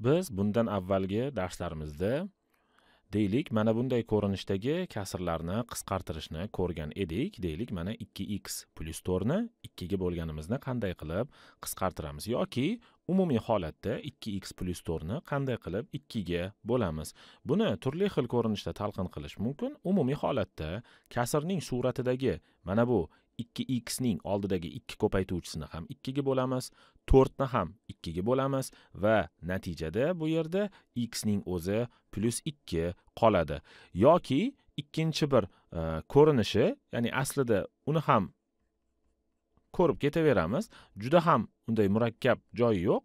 biz bundan avvalgi darslarimizda deylik mana bunday ko'rinishdagi kasrlarni qisqartirishni ko'rgan edik deylik mana 2 x ni to'rtni ikkiga bo'lganimizni qanday qilib qisqartiramiz yoki umumiy holatda 2 x 4 to'rtni qanday qilib ikkiga bo'lamiz buni turli xil ko'rinishda talqin qilish mumkin umumiy holatda kasrning suratidagi mana bu ikki ning oldidagi ikki ko'paytuvchisini ham ikkiga bo'lamiz to'rtni ham ikkiga bo'lamiz va natijada bu yerda x ning o'zi plyus ikki qoladi yoki ikkinchi bir e, ko'rinishi ya'ni aslida uni ham ko'rib ketaveramiz juda ham unday murakkab joyi yo'q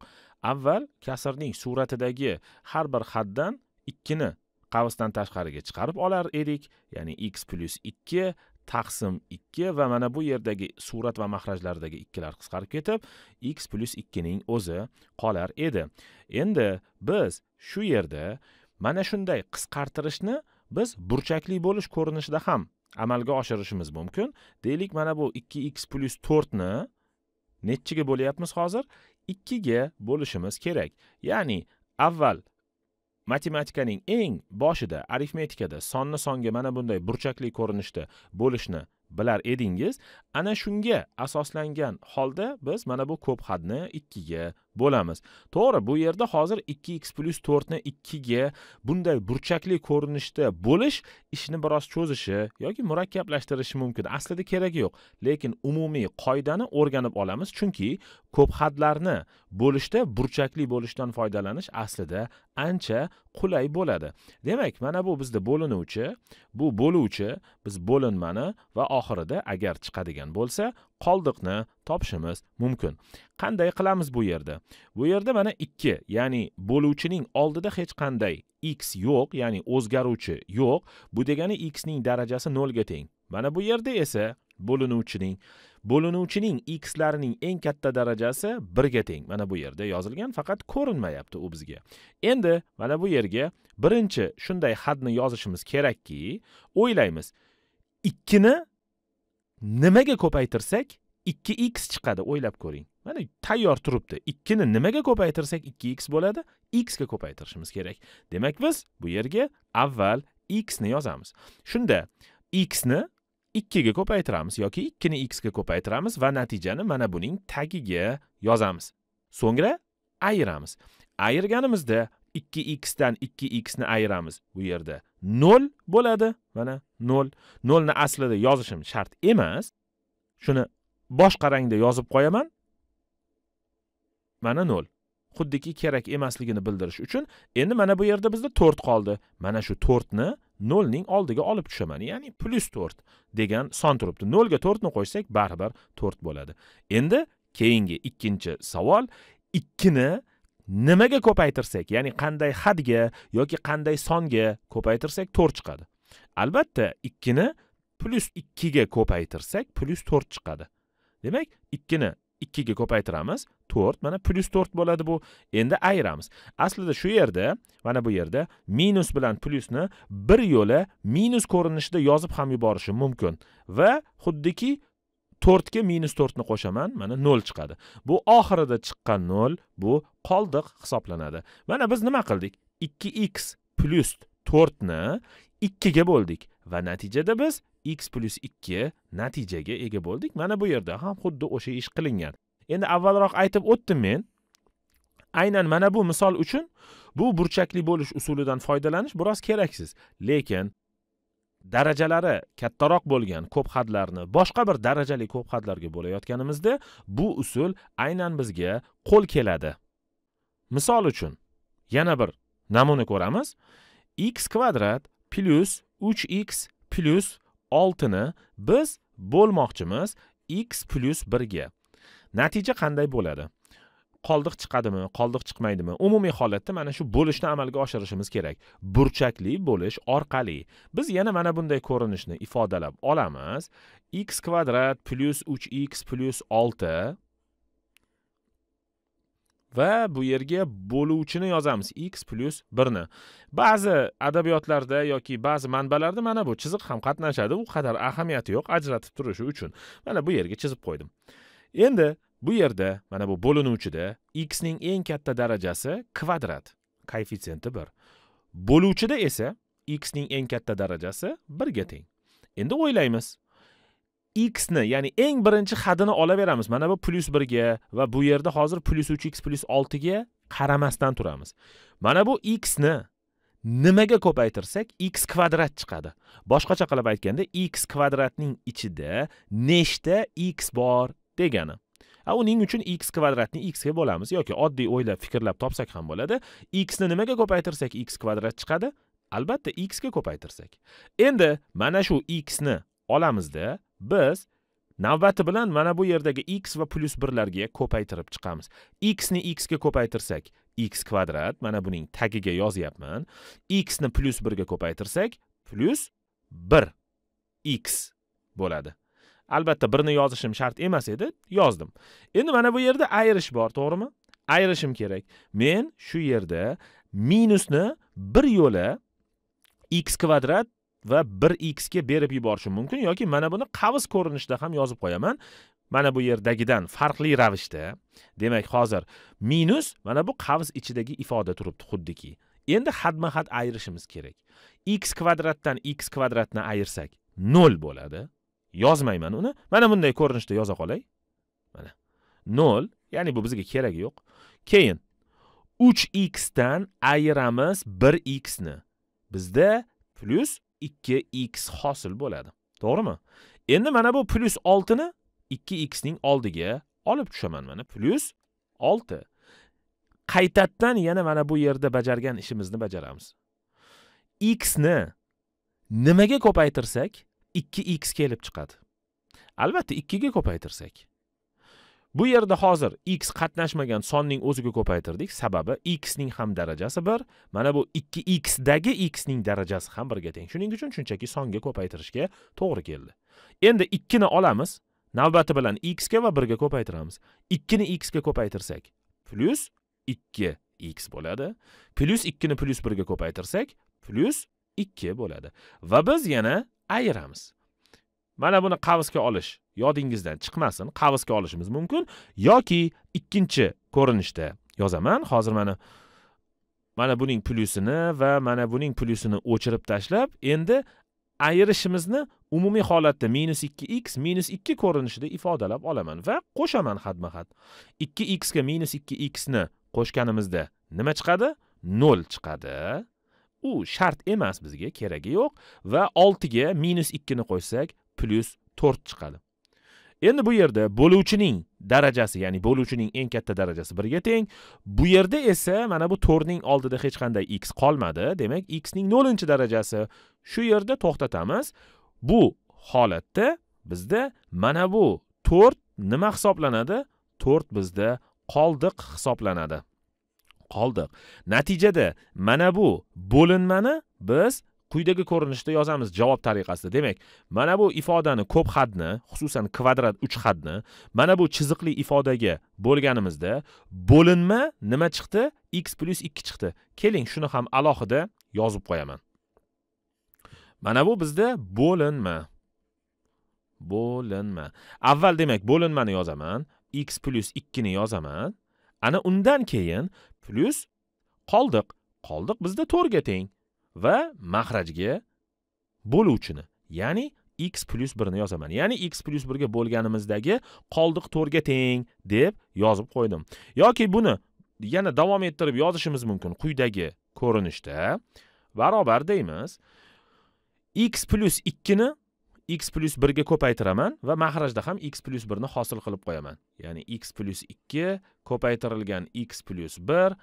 avval kasrning suratidagi har bir haddan ikkini qavsdan tashqariga chiqarib olar edik ya'ni x plyus ikki taqsim 2 va mana bu yerdagi surat va mahrajlardagi ikkilar qisqarib ketib x plyus ikkining o'zi qolar edi endi biz shu yerda mana shunday qisqartirishni biz burchakli bo'lish ko'rinishida ham amalga oshirishimiz mumkin deylik mana bu 2x plyus to'rtni nechiga bo'lyapmiz hozir ikkiga bo'lishimiz kerak ya'ni avval matematikaning eng boshida arifmetikada sonni songa mana bunday burchakli ko'rinishda bo'lishni bilar edingiz ana shunga asoslangan holda biz mana bu ko'p hadni ikkiga bo'lamiz to'g'ri bu yerda hozir ikki x plyus to'rtni ikkiga bunday burchakli ko'rinishda bo'lish ishni biroz cho'zishi yoki murakkablashtirishi mumkin aslida keragi yo'q lekin umumiy qoidani o'rganib olamiz chunki ko'p hadlarni bo'lishda burchakli bo'lishdan foydalanish aslida ancha qulay bo'ladi demak mana bu bizda bo'linuvchi bu bo'luvchi biz bo'linmani va oxirida agar chiqadigan bo'lsa qoldiqni topishimiz mumkin qanday qilamiz bu yerda bu yerda mana ikki ya'ni bo'luvchining oldida hech qanday x yo'q ya'ni o'zgaruvchi yo'q bu degani x ning darajasi nolga teng mana bu yerda esa bo'linuvchining bo'linuvchining x larining eng katta darajasi birga teng mana bu yerda yozilgan faqat ko'rinmayapti u bizga endi mana bu yerga birinchi shunday hadni yozishimiz kerakki o'ylaymiz ikkini nimaga ko'paytirsak 2x chiqadi o'ylab ko'ring mana tayyor turibdi 2 ni nimaga ko'paytirsak 2x bo'ladi x ga ko'paytirishimiz kerak demak biz bu yerga avval x ni yozamiz shunda x ni 2 ga ko'paytiramiz yoki 2 ni x ga ko'paytiramiz va natijani mana buning tagiga yozamiz so'ngra ayiramiz ayirganimizda 2x dan 2x ni ayiramiz bu yerda 0 bo'ladi. Mana 0. 0 ni aslida yozishim shart emas. Shuni boshqa rangda yozib qo'yaman. Mana 0. Xuddiki kerak emasligini bildirish uchun endi mana bu yerda bizda 4 qoldi. Mana shu 4 ni 0 ning oldiga olib tushaman, ya'ni +4 degan son turibdi. 0 ga 4 ni qo'ysak baribir 4 bo'ladi. Endi keyingi ikkinchi savol 2 ni nimaga ko'paytirsak ya'ni qanday hadga yoki qanday songa ko'paytirsak to'rt chiqadi albatta ikkini plyus ikkiga ko'paytirsak plyus to'rt chiqadi demak ikkini ikkiga ko'paytiramiz to'rt mana plyus to'rt bo'ladi bu endi ayiramiz aslida shu yerda mana bu yerda minus bilan plyusni bir yo'la minus ko'rinishida yozib ham yuborishi mumkin va xuddiki to'rtga minus to'rtni qo'shaman mana nol chiqadi bu oxirida chiqqan nol bu qoldiq hisoblanadi mana biz nima qildik ikki x plyus to'rtni ikkiga bo'ldik va natijada biz x plyus ikki natijaga ega bo'ldik mana bu yerda ham xuddi o'sha ish qilingan endi avvalroq aytib o'tdim men aynan mana bu misol uchun bu burchakli bo'lish usulidan foydalanish biroz keraksiz lekin darajalari kattaroq bo'lgan ko'p hadlarni boshqa bir darajali ko'p hadlarga bo'layotganimizda bu usul aynan bizga qo'l keladi misol uchun yana bir namuna ko'ramiz x kvadrat plyus uch x plyus oltini biz bo'lmoqchimiz x plyus birga natija qanday bo'ladi qoldiq chiqadimi qoldiq chiqmaydimi umumiy holatda mana shu bo'lishni amalga oshirishimiz kerak burchakli bo'lish orqali biz yana mana bunday ko'rinishni ifodalab olamiz x kvadrat plyus uch x plyus olti va bu yerga bo'luvchini yozamiz x plyus birni ba'zi adabiyotlarda yoki ba'zi manbalarda mana bu chiziq ham qatnashadi u qadar ahamiyati yo'q ajratib turishi uchun mana bu yerga chizib qo'ydim endi bu yerda mana bu bo'linuvchida x ning eng katta darajasi kvadrat koeffitsiyenti 1 bo'luvchida esa x ning eng katta darajasi 1 ga teng endi o'ylaymiz x ni ya'ni eng birinchi hadini olaveramiz mana bu plyus 1 ga va bu yerda hozir plyus 3x plyus 6 ga qaramasdan turamiz mana bu x ni nimaga ko'paytirsak x kvadrat chiqadi boshqacha qilib aytganda x kvadratning ichida nechta x bor degani a uning uchun x kvadratni x ga bo'lamiz yoki oddiy o'ylab fikrlab topsak ham bo'ladi x ni nimaga ko'paytirsak x kvadrat chiqadi albatta x ga ko'paytirsak endi mana shu x ni olamizda biz navbati bilan mana bu yerdagi x va plyus birlarga ko'paytirib chiqamiz x ni x ga ko'paytirsak x kvadrat mana buning tagiga yozyapman x ni plyus birga ko'paytirsak plyus bir x bo'ladi albatta birini yozishim shart emas edi yozdim endi mana bu yerda ayirish bor to'g'rimi ayirishim kerak men shu yerda minusni bir yo'la x kvadrat va bir x ga berib yuborishim mumkin yoki mana buni qavs ko'rinishida ham yozib qo'yaman mana bu yerdagidan farqli ravishda demak hozir minus mana bu qavs ichidagi ifoda turibdi xuddiki endi hadma had ayirishimiz kerak x kvadratdan x kvadratni ayirsak 0 bo'ladi yozmayman uni mana bunday ko'rinishda yoza qolay mana 0, ya'ni bu bizga keragi yo'q keyin 3x dan ayiramiz 1x ni. Bizda plus 2x hosil bo'ladi. To'g'rimi? Endi mana bu plus 6 ni 2x ning oldiga olib tushaman mana plus 6. Qaytatdan yana mana bu yerda bajargan ishimizni bajaramiz. x ni nimaga ko'paytirsak, ikki x kelib chiqadi albatta ikkiga ko'paytirsak bu yerda hozir x qatnashmagan sonning o'ziga ko'paytirdik sababi x ning ham darajasi bir mana bu ikki x dagi x ning darajasi ham birga teng shuning uchun shunchaki songa ko'paytirishga to'g'ri keldi endi ikkini olamiz navbati bilan x ga va birga ko'paytiramiz ikkini x ga ko'paytirsak plyus ikki x bo'ladi plyus ikkini plyus birga ko'paytirsak plyus ikki bo'ladi va biz yana ayiramiz mana buni qavsga olish yodingizdan chiqmasin qavsga olishimiz mumkin yoki ikkinchi ko'rinishda yozaman hozir mana mana buning plyusini va mana buning plyusini o'chirib tashlab endi ayirishimizni umumiy holatda minus ikki x minus ikki ko'rinishida ifodalab olaman va qo'shaman xatma xat ikki x ga minus ikki x ni qo'shganimizda nima chiqadi nol chiqadi u shart emas bizga keragi yo'q va 6 ga minus 2 ni qo'ysak plyus 4 chiqadi endi bu yerda bo'luvchining darajasi ya'ni bo'luvchining eng katta darajasi 1 ga teng bu yerda esa mana bu 4 ning oldida hech qanday x qolmadi demak x ning 0 darajasi shu yerda to'xtatamiz bu holatda bizda mana bu 4 nima hisoblanadi 4 bizda qoldiq hisoblanadi qoldiq natijada mana bu bo'linmani biz quyidagi ko'rinishda yozamiz javob tariqasida demak mana bu ifodani ko'p hadni xususan kvadrat uch hadni mana bu chiziqli ifodaga bo'lganimizda bo'linma nima chiqdi x plyus ikki chiqdi keling shuni ham alohida yozib qo'yaman mana bu bizda bo'linma bo'linma avval demak bo'linmani yozaman x plyus ikkini yozaman ana undan keyin plus qoldiq qoldiq bizda to'rtga teng va mahrajga bo'luvchini ya'ni x plyus birni yozaman ya'ni x plyus birga bo'lganimizdagi qoldiq to'rtga teng deb yozib qo'ydim yoki buni yana davom ettirib yozishimiz mumkin quyidagi ko'rinishda barobar deymiz x plyus ikkini x plyus birga ko'paytiraman va mahrajda ham x plyus birni hosil qilib qo'yaman ya'ni x plyus ikki ko'paytirilgan x plyus bir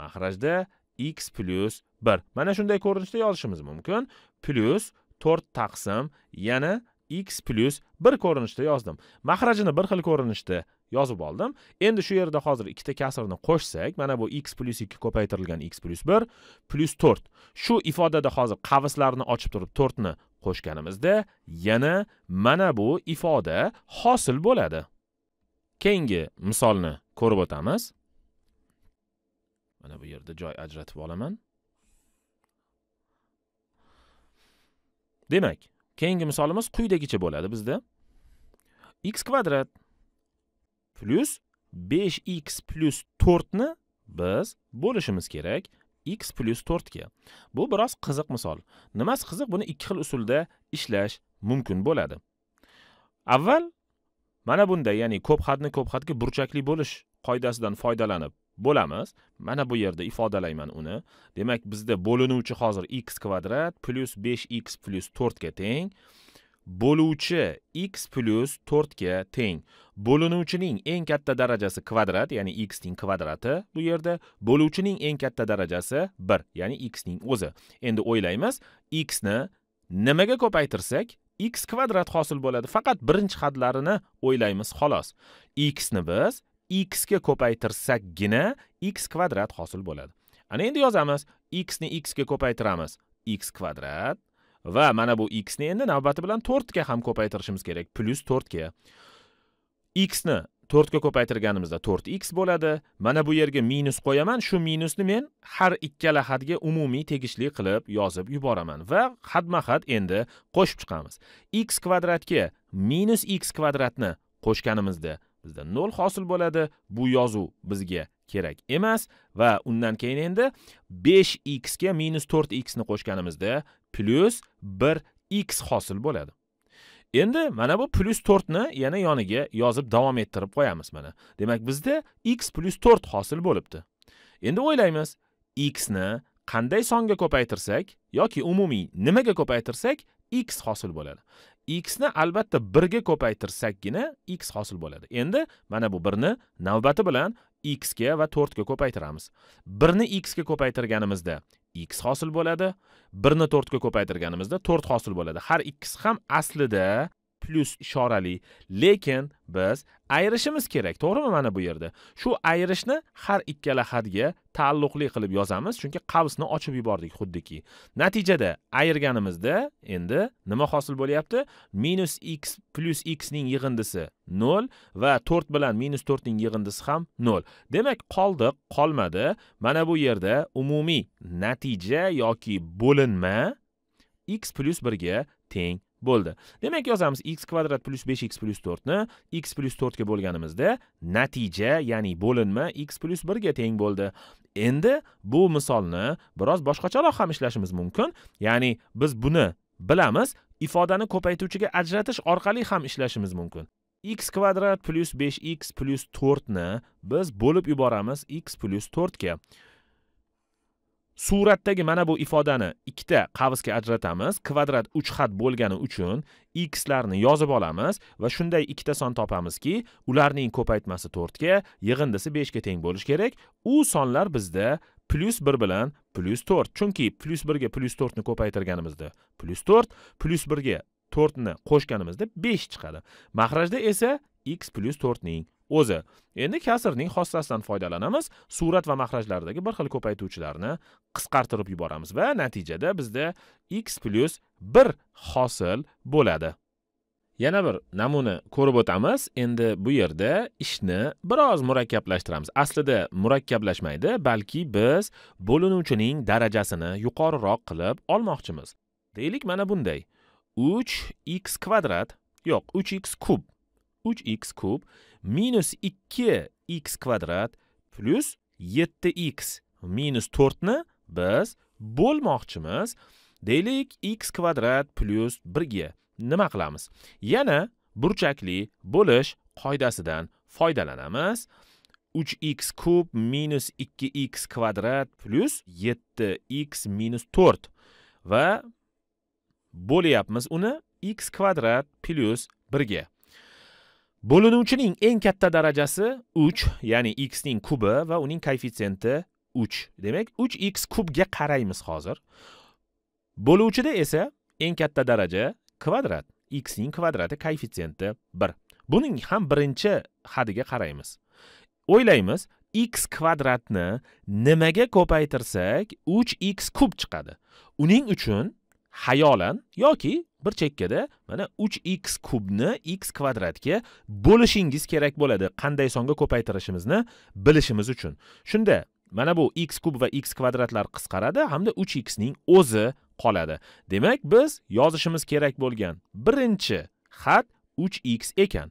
mahrajda x plyus bir mana shunday ko'rinishda yozishimiz mumkin plyus to'rt taqsim yana x plyus bir ko'rinishda yozdim mahrajini bir xil ko'rinishda yozib oldim endi shu yerda hozir ikkita kasrni qo'shsak mana bu x plyus ikki ko'paytirilgan x plyus bir plyus to'rt shu ifodada hozir qavslarni ochib turib to'rtni qo'shganimizda yana mana bu ifoda hosil bo'ladi. Keyingi misolni ko'rib o'tamiz. Mana bu yerda joy ajratib olaman. Demak, keyingi misolimiz quyidagicha bo'ladi bizda. x kvadrat plus 5x plus 4 ni biz bo'lishimiz kerak. x plyus to'rtga bu biroz qiziq misol nimasi qiziq buni ikki xil usulda ishlash mumkin bo'ladi avval mana bunda ya'ni ko'p hadni ko'p hadga burchakli bo'lish qoidasidan foydalanib bo'lamiz mana bu yerda ifodalayman uni demak bizda bo'linuvchi hozir x kvadrat plyus besh x plyus to'rtga teng bo'luvchi x plus 4 ga teng. Bo'linuvchining eng katta darajasi kvadrat, ya'ni x ning kvadrati bu yerda, bo'luvchining eng katta darajasi 1, ya'ni x ning o'zi. Endi o'ylaymiz, x ni nimaga ko'paytirsak, x kvadrat hosil bo'ladi. Faqat birinchi hadlarini o'ylaymiz xolos. x ni biz x ga ko'paytirsakgina x kvadrat hosil bo'ladi. Ana endi yozamiz, x ni x ga ko'paytiramiz. x kvadrat va mana bu x ni endi navbati bilan 4 ga ham ko'paytirishimiz kerak plyus 4 ga x ni 4 ga ko'paytirganimizda 4x bo'ladi mana bu yerga minus qo'yaman shu minusni men har ikkala hadga umumiy tegishli qilib yozib yuboraman va hadma had endi qo'shib chiqamiz x kvadratga minus x kvadratni qo'shganimizda bizda 0 hosil bo'ladi bu yozuv bizga kerak emas va undan keyin endi 5x ga minus 4x ni qo'shganimizda plyus bir x hosil bo'ladi endi mana bu plyus to'rtni yana yoniga yozib davom ettirib qo'yamiz mana demak bizda x plyus to'rt hosil bo'libdi endi o'ylaymiz x ni qanday songa ko'paytirsak yoki umumiy nimaga ko'paytirsak x hosil bo'ladi x ni albatta 1 ga ko'paytirsakgina x hosil bo'ladi endi mana bu 1 ni navbati bilan x ga va 4 ga ko'paytiramiz 1 ni x ga ko'paytirganimizda x hosil bo'ladi 1 ni 4 ga ko'paytirganimizda 4 hosil bo'ladi har ikkisi ham aslida plus ishorali lekin biz ayirishimiz kerak to'g'rimi mana bu yerda shu ayirishni har ikkala hadga taalluqli qilib yozamiz chunki qavsni ochib yubordik xuddiki natijada ayirganimizda endi nima hosil bo'lyapti minus x plus x ning yig'indisi 0 va 4 bilan minus 4 ning yig'indisi ham 0. demak qoldi qolmadi mana bu yerda umumiy natija yoki bo'linma x plus 1 ga teng bo'ldi demak yozamiz x kvadrat plyus besh x plyus to'rtni x plyus to'rtga bo'lganimizda natija ya'ni bo'linma x plyus birga teng bo'ldi endi bu misolni biroz boshqacharoq ham ishlashimiz mumkin ya'ni biz buni bilamiz ifodani ko'paytuvchiga ajratish orqali ham ishlashimiz mumkin x kvadrat plyus besh x plyus to'rtni biz bo'lib yuboramiz x plyus to'rtga suratdagi mana bu ifodani ikkita qavsga ajratamiz kvadrat uch xat bo'lgani uchun x larni yozib olamiz va shunday ikkita son topamizki ularning ko'paytmasi to'rtga yig'indisi beshga teng bo'lishi kerak u sonlar bizda plyus bir bilan plyus to'rt chunki plyus birga plyus to'rtni ko'paytirganimizda plyus to'rt plyus birga to'rtni qo'shganimizda besh chiqadi mahrajda esa x plyus to'rtning o'zi endi kasrning xossasidan foydalanamiz surat va mahrajlardagi bir xil ko'paytuvchilarni qisqartirib yuboramiz va natijada bizda x plyus bir hosil bo'ladi yana bir namuna ko'rib o'tamiz endi bu yerda ishni biroz murakkablashtiramiz aslida murakkablashmaydi balki biz bo'linuvchining darajasini yuqoriroq qilib olmoqchimiz deylik mana bunday 3x kvadrat yo'q 3x kub 3x kub minus 2x kvadrat plyus 7x minus 4ni biz bo'lmoqchimiz deylik x kvadrat plyus 1 ga nima qilamiz yana burchakli bo'lish qoidasidan foydalanamiz 3x kub minus 2x kvadrat plyus 7x minus 4 va bo'lyapmiz uni x kvadrat plyus birga bo'linuvchining eng katta darajasi 3 ya'ni x ning kubi va uning koeffitsiyenti 3 demak 3x kubga qaraymiz hozir bo'luvchida esa eng katta daraja kvadrat x ning kvadrati koeffitsiyenti 1 buning ham birinchi hadiga qaraymiz o'ylaymiz x kvadratni nimaga ko'paytirsak 3x kub chiqadi uning uchun xayolan yoki bir chekkada mana 3x kubni x kvadratga bo'lishingiz kerak bo'ladi qanday songa ko'paytirishimizni bilishimiz uchun shunda mana bu x kub va x kvadratlar qisqaradi hamda 3x ning o'zi qoladi demak biz yozishimiz kerak bo'lgan birinchi xat 3x ekan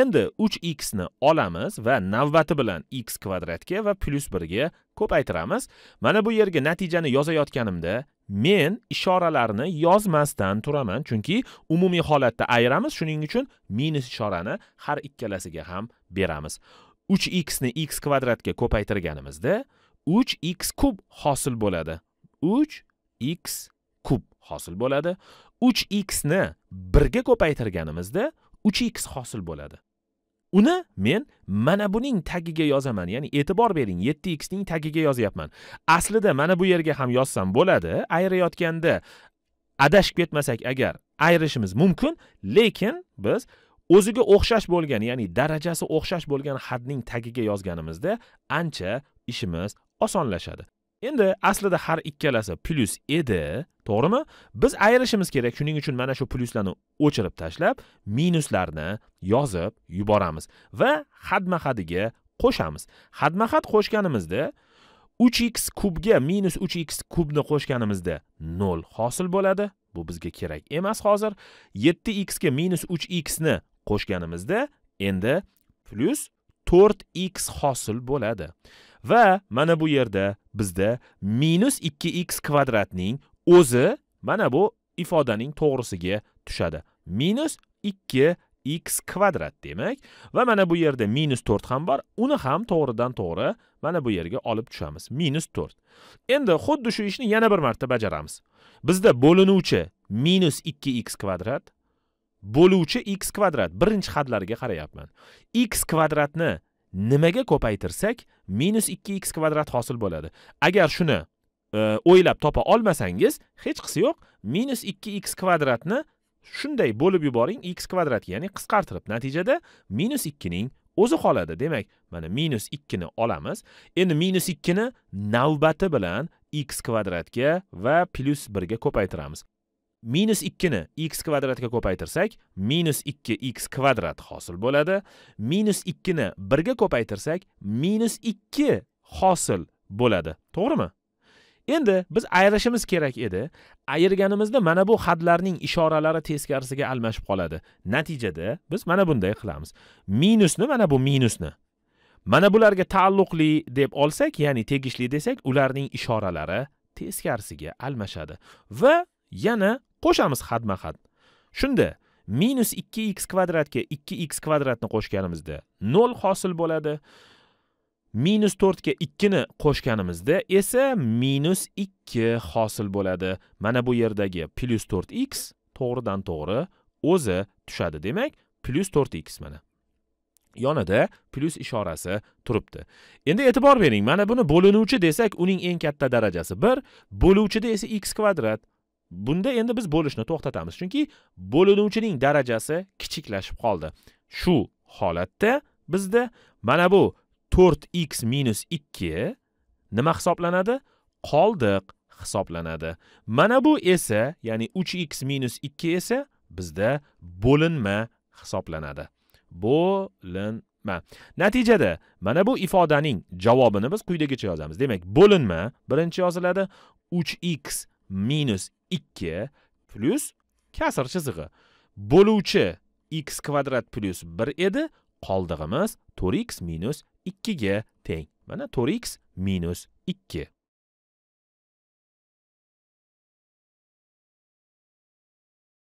endi 3x ni olamiz va navbati bilan x kvadratga va plyus 1 ga ko'paytiramiz mana bu yerga natijani yozayotganimda men ishoralarni yozmasdan turaman chunki umumiy holatda ayiramiz shuning uchun minus ishorani har ikkalasiga ham beramiz 3x ni x kvadratga ko'paytirganimizda 3x kub hosil bo'ladi 3x kub hosil bo'ladi 3x ni 1 ga ko'paytirganimizda 3x hosil bo'ladi uni men mana buning tagiga yozaman ya'ni e'tibor bering 7x ning tagiga yozyapman aslida mana bu yerga ham yozsam bo'ladi ayirayotganda adashib ketmasak agar ayirishimiz mumkin lekin biz o'ziga o'xshash bo'lgan ya'ni darajasi o'xshash bo'lgan hadning tagiga yozganimizda ancha ishimiz osonlashadi endi aslida har ikkalasi plyus edi to'g'rimi biz ayirishimiz kerak shuning uchun mana shu plyuslarni o'chirib tashlab minuslarni yozib yuboramiz va hadma hadiga qo'shamiz hadma had qo'shganimizda 3x kubga minus 3x kubni qo'shganimizda 0 hosil bo'ladi. Bu bizga kerak emas hozir. 7x ga minus 3x ni qo'shganimizda endi plyus 4x hosil bo'ladi. va mana bu yerda bizda minus 2x kvadratning o'zi mana bu ifodaning to'g'risiga tushadi minus 2x kvadrat demak va mana bu yerda minus 4 ham bor uni ham to'g'ridan to'g'ri mana bu yerga olib tushamiz minus 4 endi xuddi shu ishni yana bir marta bajaramiz bizda bo'linuvchi minus 2x kvadrat bo'luvchi x kvadrat birinchi hadlarga qarayapman x kvadratni nimaga ko'paytirsak minus ikki x kvadrat hosil bo'ladi agar shuni e, o'ylab topa olmasangiz hech qisi yo'q minus ikki x kvadratni shunday bo'lib yuboring x kvadratga ya'ni qisqartirib natijada minus ikkining o'zi qoladi demak mana minus ikkini olamiz endi minus ikkini navbati bilan x kvadratga va plyus birga ko'paytiramiz minus ni x kvadratga ko'paytirsak minus 2 x kvadrat hosil bo'ladi minus ikkini birga ko'paytirsak minus 2 hosil bo'ladi to'g'rimi endi biz ayirishimiz kerak edi ayirganimizda mana bu hadlarning ishoralari teskarisiga almashib qoladi natijada biz mana bunday qilamiz minusni mana bu minusni mana bularga taalluqli deb olsak ya'ni tegishli desak ularning ishoralari teskarisiga almashadi va yana qo'shamiz hadma had shunda minus ikki x kvadratga ikki x kvadratni qo'shganimizda nol hosil bo'ladi minus to'rtga ikkini qo'shganimizda esa minus ikki hosil bo'ladi mana bu yerdagi plyus to'rt x to'g'ridan to'g'ri o'zi tushadi demak plyus to'rt x mana yonida plyus ishorasi turibdi endi e'tibor bering mana buni bo'linuvchi desak uning eng katta darajasi 1 bo'luvchida esa x kvadrat bunda endi biz bo'lishni to'xtatamiz chunki bo'linuvchining darajasi kichiklashib qoldi shu holatda bizda mana bu 4x minus 2 nima hisoblanadi qoldiq hisoblanadi mana bu esa ya'ni 3x minus 2 esa bizda bo'linma hisoblanadi bo'linma natijada mana bu ifodaning javobini biz quyidagicha yozamiz demak bo'linma birinchi yoziladi 3x minus 2 plus kasr chizig'i bo'luvchi x kvadrat plus 1 edi qoldig'imiz 4x minus 2 ga teng mana 4x minus 2